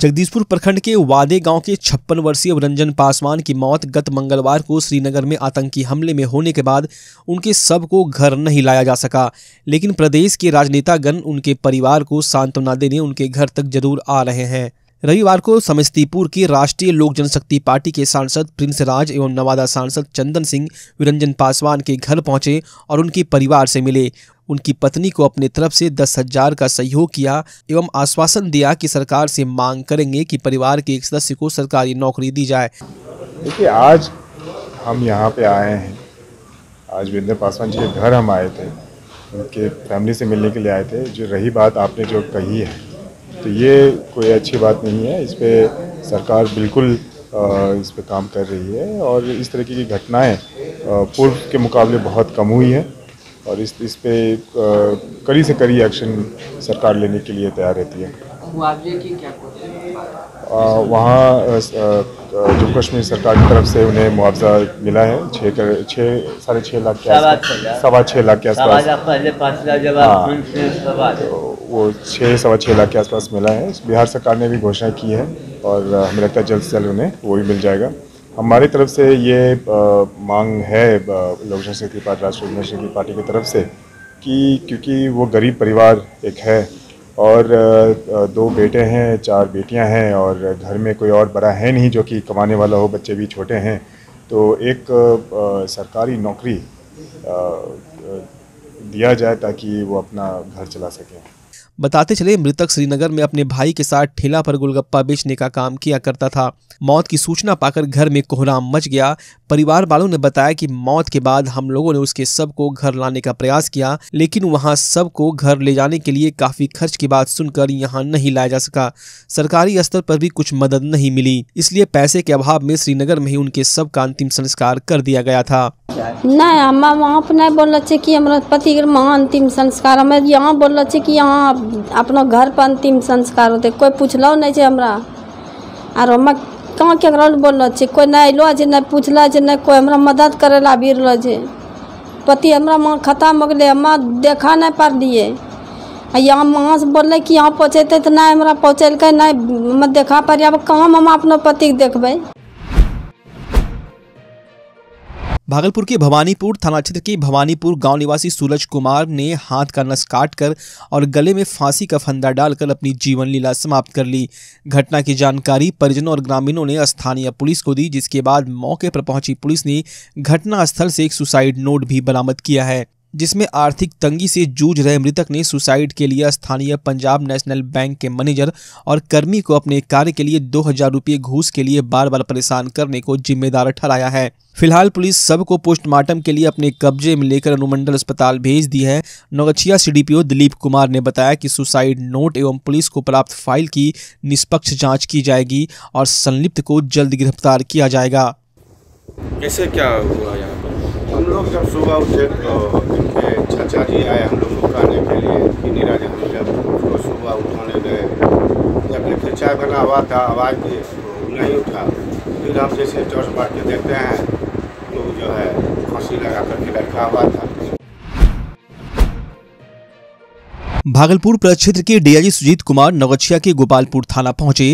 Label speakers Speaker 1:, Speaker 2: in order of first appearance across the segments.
Speaker 1: जगदीशपुर प्रखंड के वादे गांव के छप्पन वर्षीय रंजन पासवान की मौत गत मंगलवार को श्रीनगर में आतंकी हमले में होने के बाद उनके सब को घर नहीं लाया जा सका लेकिन प्रदेश के राजनेतागण उनके परिवार को सांत्वना देने उनके घर तक जरूर आ रहे हैं रविवार को समस्तीपुर की राष्ट्रीय लोक जनशक्ति पार्टी के सांसद प्रिंस राज एवं नवादा सांसद चंदन सिंह विरंजन पासवान के घर पहुंचे और उनके परिवार से मिले उनकी पत्नी को अपने तरफ से दस हजार का सहयोग किया एवं आश्वासन दिया कि सरकार से मांग करेंगे कि परिवार के एक सदस्य को सरकारी नौकरी दी
Speaker 2: जाए देखिए आज हम यहाँ पे आए हैं आज वीरेंद्र पासवान जी के घर हम आए थे उनके फैमिली से मिलने के लिए आए थे जो रही बात आपने जो कही है तो ये कोई अच्छी बात नहीं है इस पर सरकार बिल्कुल इस पर काम कर रही है और इस तरीके की घटनाएं पूर्व के मुकाबले बहुत कम हुई हैं और इस इस पे कड़ी से कड़ी एक्शन सरकार लेने के लिए तैयार रहती है वहाँ जम्मू कश्मीर सरकार की तरफ से उन्हें मुआवजा मिला है छः छः साढ़े छः लाख के आसपास सवा छः लाख के आसपास हाँ। तो वो छः सवा छः लाख के आसपास मिला है बिहार सरकार ने भी घोषणा की है और हमें लगता है जल्द से जल्द उन्हें वो भी मिल जाएगा हमारी तरफ से ये मांग है लोक जनशक्ति पार्टी राष्ट्रीय जनशक्ति पार्टी की तरफ से कि क्योंकि वो गरीब परिवार एक है और दो बेटे हैं चार बेटियां हैं और घर में कोई और बड़ा है नहीं जो कि कमाने वाला हो बच्चे भी छोटे हैं तो एक सरकारी नौकरी दिया जाए ताकि वो अपना घर चला सकें
Speaker 1: बताते चले मृतक श्रीनगर में अपने भाई के साथ ठेला पर गोलगप्पा बेचने का काम किया करता था मौत की सूचना पाकर घर में कोहराम मच गया परिवार वालों ने बताया कि मौत के बाद हम लोगों ने उसके सब को घर लाने का प्रयास किया लेकिन वहां सब को घर ले जाने के लिए काफी खर्च की बात सुनकर यहाँ नहीं लाया जा सका सरकारी स्तर पर भी कुछ मदद नहीं मिली इसलिए पैसे के अभाव में श्रीनगर में ही उनके सब का अंतिम संस्कार कर दिया गया था
Speaker 2: नहीं हम वहाँ पर नहीं
Speaker 1: बोल रहे कि हमारे पति अंतिम संस्कार हमें यहाँ बोल रहे की यहाँ अपना घर पर अंतिम संस्कार होते कोई पूछल नहीं छै हमरा आरो हम कहाँ ककरो बोलो कोई नहीं अलो नहि पूछल छै कोई पुछलो हमरा मदद करे आबि रहलो छै पति हमरा माँ खत्म हो गए हमे देखा नहीं पड़लियै यहाँ माँ से बोल कि यहाँ पहुँचेतै तो नहीं हमरा पहुँचेलकै नहीं देखा पड़ियै अब कहाँ हम अपना पति के देखबै भागलपुर के भवानीपुर थाना क्षेत्र के भवानीपुर गांव निवासी सूरज कुमार ने हाथ का नस काट कर और गले में फांसी का फंदा डालकर अपनी जीवन लीला समाप्त कर ली घटना की जानकारी परिजनों और ग्रामीणों ने स्थानीय पुलिस को दी जिसके बाद मौके पर पहुंची पुलिस ने घटनास्थल से एक सुसाइड नोट भी बरामद किया है जिसमें आर्थिक तंगी से जूझ रहे मृतक ने सुसाइड के लिए स्थानीय पंजाब नेशनल बैंक के मैनेजर और कर्मी को अपने कार्य के लिए दो हजार रुपये घूस के लिए बार बार परेशान करने को जिम्मेदार ठहराया है फिलहाल पुलिस सब को पोस्टमार्टम के लिए अपने कब्जे में लेकर अनुमंडल अस्पताल भेज दी है नवगछिया सीडीपीओ दिलीप कुमार ने बताया कि सुसाइड नोट एवं पुलिस को प्राप्त फाइल की निष्पक्ष जांच की जाएगी और संलिप्त को जल्द गिरफ्तार किया जाएगा
Speaker 2: कैसे क्या हुआ यहाँ हम लोग जब सुबह उठे तो चाचा जी आए हम लोग को कहने के लिए कि नीरज हम तो जब उसको सुबह उठाने गए जब लिफ्ट चाय बना हुआ था आवाज़ दिए तो नहीं उठा फिर हम जैसे टॉर्च मार के देखते हैं तो जो है फांसी लगा करके लटका हुआ था
Speaker 1: भागलपुर प्रक्षेत्र के डीआईजी सुजीत कुमार नवगछिया के गोपालपुर थाना पहुंचे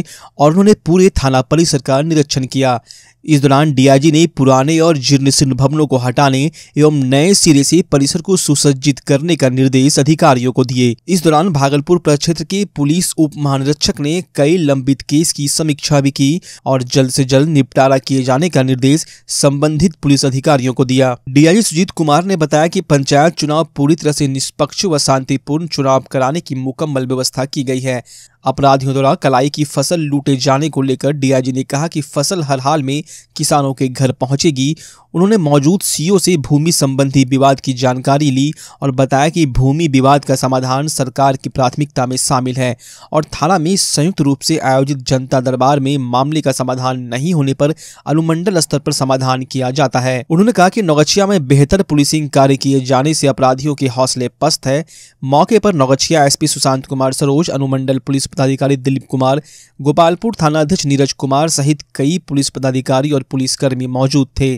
Speaker 1: और उन्होंने पूरे थाना परिसर का निरीक्षण किया इस दौरान डीआईजी ने पुराने और जीर्णशीर्ण भवनों को हटाने एवं नए सिरे से परिसर को सुसज्जित करने का निर्देश अधिकारियों को दिए इस दौरान भागलपुर प्रक्षेत्र के पुलिस उप महानिरीक्षक ने कई लंबित केस की समीक्षा भी की और जल्द से जल्द निपटारा किए जाने का निर्देश संबंधित पुलिस अधिकारियों को दिया डीआईजी सुजीत कुमार ने बताया की पंचायत चुनाव पूरी तरह से निष्पक्ष व शांतिपूर्ण चुनाव कराने की मुकम्मल व्यवस्था की गई है अपराधियों द्वारा कलाई की फसल लूटे जाने को लेकर डीआईजी ने कहा कि फसल हर हाल में किसानों के घर पहुंचेगी उन्होंने मौजूद सीओ से भूमि संबंधी विवाद की जानकारी ली और बताया कि भूमि विवाद का समाधान सरकार की प्राथमिकता में शामिल है और थाना में संयुक्त रूप से आयोजित जनता दरबार में मामले का समाधान नहीं होने पर अनुमंडल स्तर पर समाधान किया जाता है उन्होंने कहा कि नौगछिया में बेहतर पुलिसिंग कार्य किए जाने से अपराधियों के हौसले पस्त है मौके पर नौगछिया एसपी सुशांत कुमार सरोज अनुमंडल पुलिस पदाधिकारी दिलीप कुमार गोपालपुर थानाध्यक्ष नीरज कुमार सहित कई पुलिस पदाधिकारी और पुलिसकर्मी मौजूद थे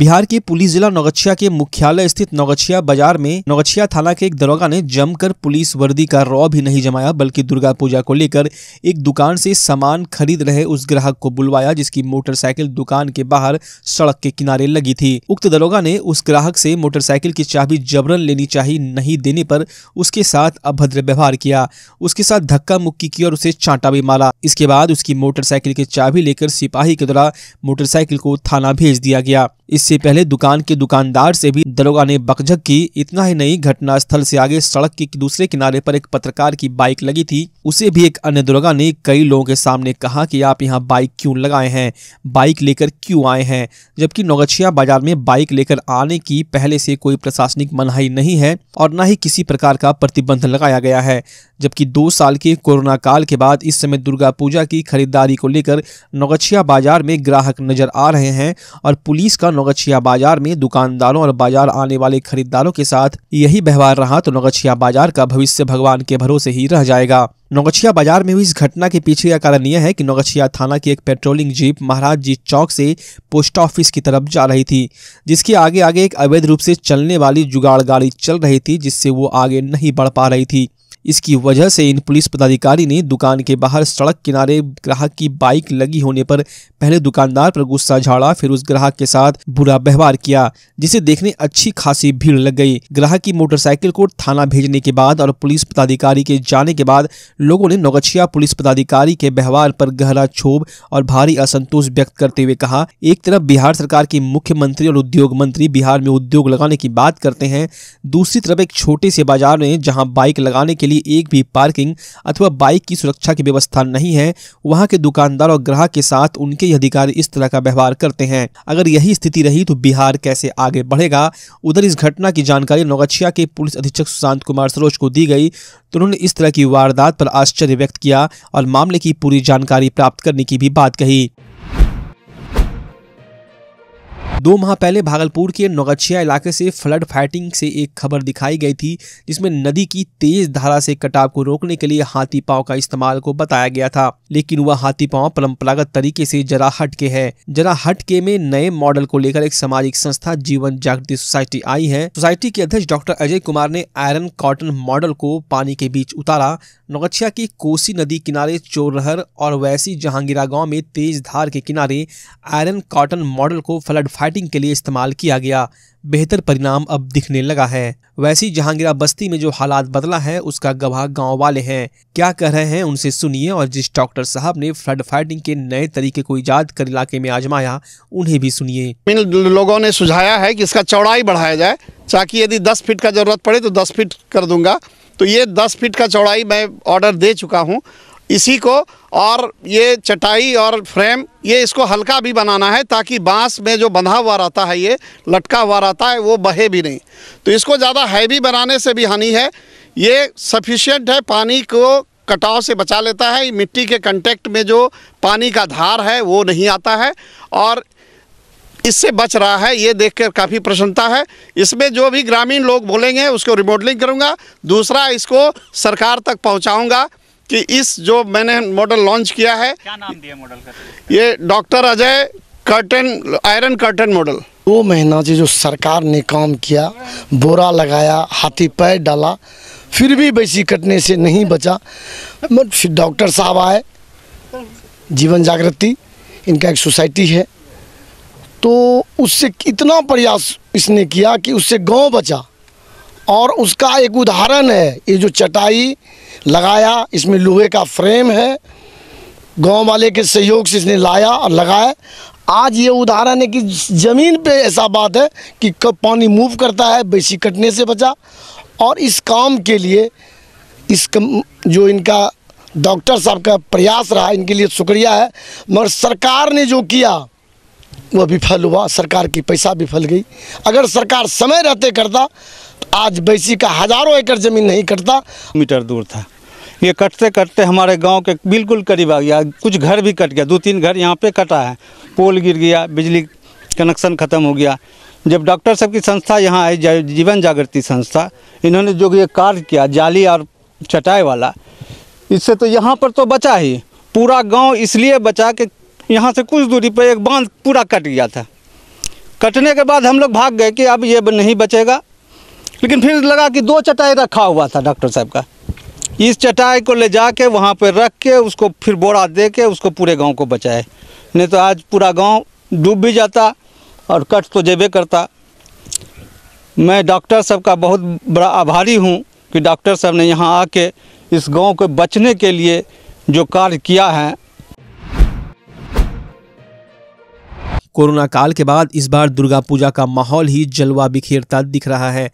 Speaker 1: बिहार के पुलिस जिला नौगछिया के मुख्यालय स्थित नौगछिया बाजार में नौगछिया थाना के एक दरोगा ने जमकर पुलिस वर्दी का रौ भी नहीं जमाया बल्कि दुर्गा पूजा को लेकर एक दुकान से सामान खरीद रहे उस ग्राहक को बुलवाया जिसकी मोटरसाइकिल दुकान के बाहर सड़क के किनारे लगी थी उक्त दरोगा ने उस ग्राहक से मोटरसाइकिल की चाबी जबरन लेनी चाहिए नहीं देने पर उसके साथ अभद्र व्यवहार किया उसके साथ धक्का मुक्की की और उसे चांटा भी मारा इसके बाद उसकी मोटरसाइकिल की चाबी लेकर सिपाही के द्वारा मोटरसाइकिल को थाना भेज दिया गया इस इससे पहले दुकान के दुकानदार से भी दरोगा ने बकझक की इतना ही नहीं घटनास्थल से आगे सड़क के दूसरे किनारे पर एक पत्रकार की बाइक लगी थी उसे भी एक अन्य दरोगा ने कई लोगों के सामने कहा कि आप यहाँ बाइक क्यों लगाए हैं बाइक लेकर क्यों आए हैं जबकि नौगछिया बाजार में बाइक लेकर आने की पहले से कोई प्रशासनिक मनाही नहीं है और न ही किसी प्रकार का प्रतिबंध लगाया गया है जबकि दो साल के कोरोना काल के बाद इस समय दुर्गा पूजा की खरीदारी को लेकर नौगछिया बाजार में ग्राहक नजर आ रहे हैं और पुलिस का नौगछिया नगछिया बाजार में दुकानदारों और बाजार आने वाले खरीदारों के साथ यही व्यवहार रहा तो नगछिया बाजार का भविष्य भगवान के भरोसे ही रह जाएगा नौगछिया बाजार में हुई इस घटना के पीछे का कारण यह है कि नौगछिया थाना की एक पेट्रोलिंग जीप महाराज जी चौक से पोस्ट ऑफिस की तरफ जा रही थी जिसके आगे आगे एक अवैध रूप से चलने वाली जुगाड़ गाड़ी चल रही थी जिससे वो आगे नहीं बढ़ पा रही थी इसकी वजह से इन पुलिस पदाधिकारी ने दुकान के बाहर सड़क किनारे ग्राहक की बाइक लगी होने पर पहले दुकानदार पर गुस्सा झाड़ा फिर उस ग्राहक के साथ बुरा व्यवहार किया जिसे देखने अच्छी खासी भीड़ लग गई ग्राहक की मोटरसाइकिल को थाना भेजने के बाद और पुलिस पदाधिकारी के जाने के बाद लोगों ने नौगछिया पुलिस पदाधिकारी के व्यवहार पर गहरा क्षोभ और भारी असंतोष व्यक्त करते हुए कहा एक तरफ बिहार सरकार की मुख्यमंत्री और उद्योग मंत्री बिहार में उद्योग लगाने की बात करते हैं दूसरी तरफ एक छोटे से बाजार में जहाँ बाइक लगाने के लिए एक भी पार्किंग अथवा बाइक की सुरक्षा की व्यवस्था नहीं है वहाँ के दुकानदार और ग्राहक के साथ उनके अधिकारी इस तरह का व्यवहार करते हैं अगर यही स्थिति रही तो बिहार कैसे आगे बढ़ेगा उधर इस घटना की जानकारी नौगछिया के पुलिस अधीक्षक सुशांत कुमार सरोज को दी गई तो उन्होंने इस तरह की वारदात पर आश्चर्य व्यक्त किया और मामले की पूरी जानकारी प्राप्त करने की भी बात कही दो माह पहले भागलपुर के नौगछिया इलाके से फ्लड फाइटिंग से एक खबर दिखाई गई थी जिसमें नदी की तेज धारा से कटाव को रोकने के लिए हाथी पाँव का इस्तेमाल को बताया गया था लेकिन वह हाथी पांव परम्परागत तरीके से जरा हट के है जरा हट के में नए मॉडल को लेकर एक सामाजिक संस्था जीवन जागृति सोसाइटी आई है सोसाइटी के अध्यक्ष डॉक्टर अजय कुमार ने आयरन कॉटन मॉडल को पानी के बीच उतारा नौगछिया की कोसी नदी किनारे चोरहर और वैसी जहांगीरा गाँव में तेज धार के किनारे आयरन कॉटन मॉडल को फ्लड फाइट बैटिंग के लिए इस्तेमाल किया गया बेहतर परिणाम अब दिखने लगा है वैसे जहांगीरा बस्ती में जो हालात बदला है उसका गवाह गांव वाले हैं क्या कह रहे हैं उनसे सुनिए और जिस डॉक्टर साहब ने फ्लड फाइटिंग के नए तरीके को इजाद कर इलाके में आजमाया उन्हें भी सुनिए इन लोगों ने सुझाया है कि इसका चौड़ाई बढ़ाया जाए ताकि यदि दस फीट का जरूरत पड़े तो दस फीट कर दूंगा तो ये दस फीट का चौड़ाई मैं ऑर्डर दे चुका हूँ इसी को और ये चटाई और फ्रेम ये इसको हल्का भी बनाना है ताकि बांस में जो बंधा हुआ रहता है ये लटका हुआ रहता है वो बहे भी नहीं तो इसको ज़्यादा हैवी बनाने से भी हानि है ये सफिशियंट है पानी को कटाव से बचा लेता है मिट्टी के कंटेक्ट में जो पानी का धार है वो नहीं आता है और इससे बच रहा है ये देखकर काफ़ी प्रसन्नता है इसमें जो भी ग्रामीण लोग बोलेंगे उसको रिमोडलिंग करूँगा दूसरा इसको सरकार तक पहुँचाऊँगा कि इस जो मैंने मॉडल लॉन्च किया है क्या नाम दिया मॉडल का ये doctor Ajay curtain iron curtain model दो महीना से जो सरकार ने काम किया बोरा लगाया हाथी पैर डाला फिर भी बैसी कटने से नहीं बचा फिर डॉक्टर साहब आए जीवन जागृति इनका एक सोसाइटी है तो उससे इतना प्रयास इसने किया कि उससे गांव बचा और उसका एक उदाहरण है ये जो चटाई लगाया इसमें लोहे का फ्रेम है गांव वाले के सहयोग से इसने लाया और लगाया आज ये उदाहरण है कि ज़मीन पे ऐसा बात है कि कब पानी मूव करता है बेसी कटने से बचा और इस काम के लिए इस कम, जो इनका डॉक्टर साहब का प्रयास रहा इनके लिए शुक्रिया है मगर सरकार ने जो किया वो विफल हुआ सरकार की पैसा विफल गई अगर सरकार समय रहते करता तो आज बैसी का हजारों एकड़ ज़मीन नहीं कटता मीटर दूर था ये कटते कटते हमारे गांव के बिल्कुल करीब आ गया कुछ घर भी कट गया दो तीन घर यहाँ पे कटा है पोल गिर गया बिजली कनेक्शन ख़त्म हो गया जब डॉक्टर साहब की संस्था यहाँ आई जीवन जागृति संस्था इन्होंने जो ये कार्य किया जाली और चटाई वाला इससे तो यहाँ पर तो बचा ही पूरा गांव इसलिए बचा कि यहाँ से कुछ दूरी पर एक बांध पूरा कट गया था कटने के बाद हम लोग भाग गए कि अब ये नहीं बचेगा लेकिन फिर लगा कि दो चटाई रखा हुआ था डॉक्टर साहब का इस चटाई को ले जा के वहाँ पर रख के उसको फिर बोरा दे के उसको पूरे गांव को बचाए नहीं तो आज पूरा गांव डूब भी जाता और कट तो जेबे करता मैं डॉक्टर साहब का बहुत बड़ा आभारी हूँ कि डॉक्टर साहब ने यहाँ आके इस गांव को बचने के लिए जो कार्य किया है कोरोना काल के बाद इस बार दुर्गा पूजा का माहौल ही जलवा बिखेरता दिख रहा है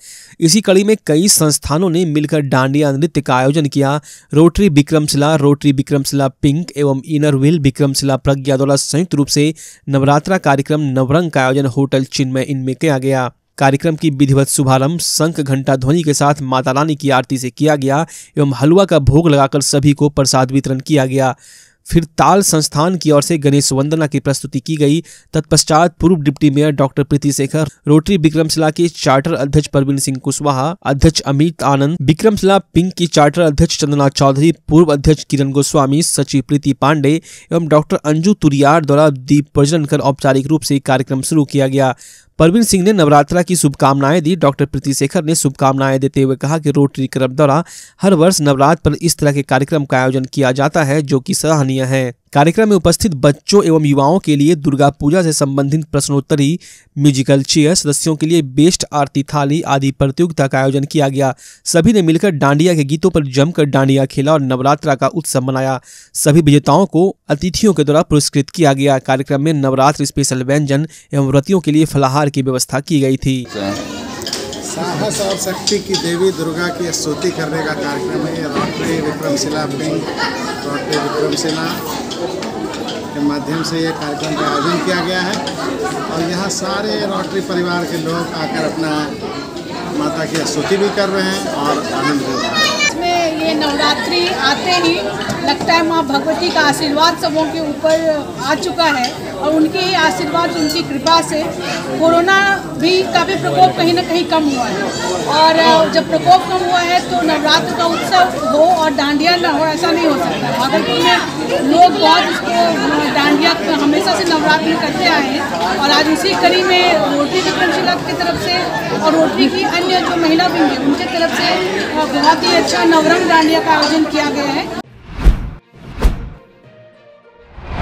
Speaker 1: इसी कड़ी में कई संस्थानों ने मिलकर डांडिया नृत्य का आयोजन किया rotary Vikramshila rotary Vikramshila pink एवं इनर व्हील विक्रमशिला प्रज्ञा द्वारा संयुक्त रूप से नवरात्रा कार्यक्रम नवरंग का आयोजन होटल चिन्मय इनमें किया गया कार्यक्रम की विधिवत शुभारंभ शंख घंटा ध्वनि के साथ माता रानी की आरती से किया गया एवं हलवा का भोग लगाकर सभी को प्रसाद वितरण किया गया फिर ताल संस्थान की ओर से गणेश वंदना की प्रस्तुति की गई तत्पश्चात पूर्व deputy mayor doctor Preeti Shekhar rotary Vikramshila के चार्टर अध्यक्ष परवीन सिंह कुशवाहा अध्यक्ष अमित आनंद विक्रमशिला पिंक की चार्टर अध्यक्ष चंद्रनाथ चौधरी पूर्व अध्यक्ष किरण गोस्वामी सचिव प्रीति पांडे एवं डॉक्टर अंजू तुरियार द्वारा दीप प्रज्वलन कर औपचारिक रूप से कार्यक्रम शुरू किया गया परवीन सिंह ने नवरात्रा की शुभकामनाएं दी डॉक्टर प्रीति शेखर ने शुभकामनाएं देते हुए कहा कि रोटरी क्लब द्वारा हर वर्ष नवरात्र पर इस तरह के कार्यक्रम का आयोजन किया जाता है जो कि सराहनीय कमियां हैं कार्यक्रम में उपस्थित बच्चों एवं युवाओं के लिए दुर्गा पूजा से संबंधित प्रश्नोत्तरी म्यूजिकल चेयर सदस्यों के लिए बेस्ट आरती थाली आदि प्रतियोगिता का आयोजन किया गया सभी ने मिलकर डांडिया के गीतों पर जमकर डांडिया खेला और नवरात्रा का उत्सव मनाया सभी विजेताओं को अतिथियों के द्वारा पुरस्कृत किया गया कार्यक्रम में नवरात्र स्पेशल व्यंजन एवं व्रतियों के लिए फलाहार की व्यवस्था की गई थी
Speaker 2: साहस और शक्ति की देवी दुर्गा की स्तुति करने का कार्यक्रम है rotary Vikramshila bank rotary Vikramshila के माध्यम से ये कार्यक्रम का आयोजन किया गया है और यहाँ सारे रोटरी परिवार के लोग आकर अपना माता की स्तुति भी कर रहे हैं और आनंद ले रहे
Speaker 1: हैं इसमें ये नवरात्रि आते ही लगता है माँ भगवती का आशीर्वाद सबों के ऊपर आ चुका है और उनके आशीर्वाद उनकी कृपा से कोरोना भी का भी प्रकोप कहीं ना कहीं कम हुआ है और जब प्रकोप कम हुआ है तो नवरात्र का उत्सव हो और डांडिया ना हो ऐसा नहीं हो सकता भागलपुर में लोग बहुत उसको
Speaker 2: डांडिया हमेशा से नवरात्र में करते आए हैं और आज उसी कड़ी में रोटरी विक्रमशिला की तरफ से और रोटरी की अन्य जो महिला भी हैं उनके तरफ से बहुत ही अच्छा नवरंग डांडिया का आयोजन किया गया है